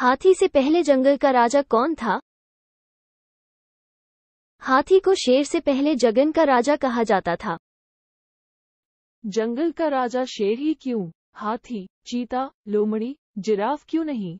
हाथी से पहले जंगल का राजा कौन था हाथी को शेर से पहले जगन का राजा कहा जाता था जंगल का राजा शेर ही क्यों हाथी चीता लोमड़ी जिराफ क्यों नहीं